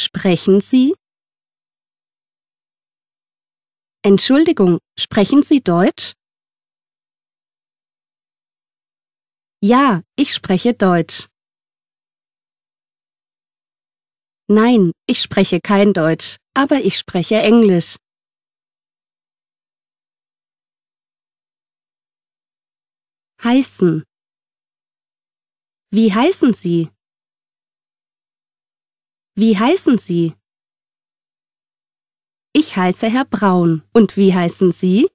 Sprechen Sie? Entschuldigung, sprechen Sie Deutsch? Ja, ich spreche Deutsch. Nein, ich spreche kein Deutsch, aber ich spreche Englisch. Heißen. Wie heißen Sie? Wie heißen Sie? Ich heiße Herr Braun. Und wie heißen Sie?